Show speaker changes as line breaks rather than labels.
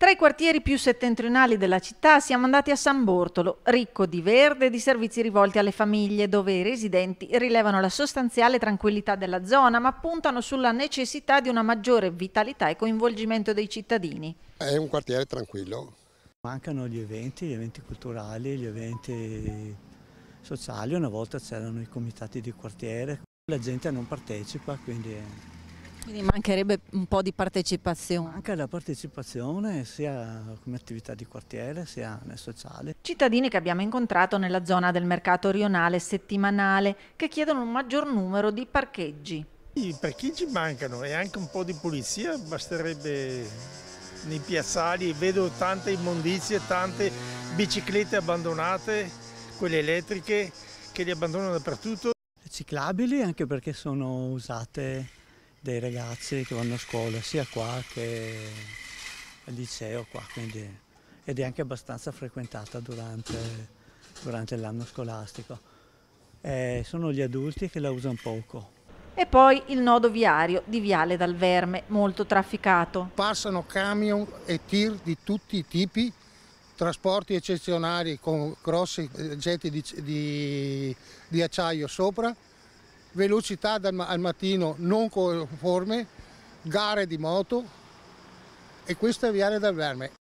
Tra i quartieri più settentrionali della città siamo andati a San Bortolo, ricco di verde e di servizi rivolti alle famiglie, dove i residenti rilevano la sostanziale tranquillità della zona, ma puntano sulla necessità di una maggiore vitalità e coinvolgimento dei cittadini.
È un quartiere tranquillo. Mancano gli eventi, gli eventi culturali, gli eventi sociali. Una volta c'erano i comitati di quartiere, la gente non partecipa, quindi
quindi mancherebbe un po' di partecipazione. Anche la
partecipazione sia come attività di quartiere sia nel sociale.
Cittadini che abbiamo incontrato nella zona del mercato rionale settimanale che chiedono un maggior numero di parcheggi.
I parcheggi mancano e anche un po' di pulizia basterebbe nei piazzali, vedo tante immondizie, tante biciclette abbandonate,
quelle elettriche che li abbandonano dappertutto. Ciclabili anche perché sono usate dei ragazzi che vanno a scuola sia qua che al liceo qua, quindi, ed è anche abbastanza frequentata durante, durante l'anno scolastico. Eh, sono gli adulti che la usano poco.
E poi il nodo viario di Viale dal Verme, molto trafficato. Passano camion
e tir di tutti i tipi, trasporti eccezionali con grossi eh, getti di, di, di acciaio sopra velocità al mattino non conforme, gare di moto e questo è Viale del Verme.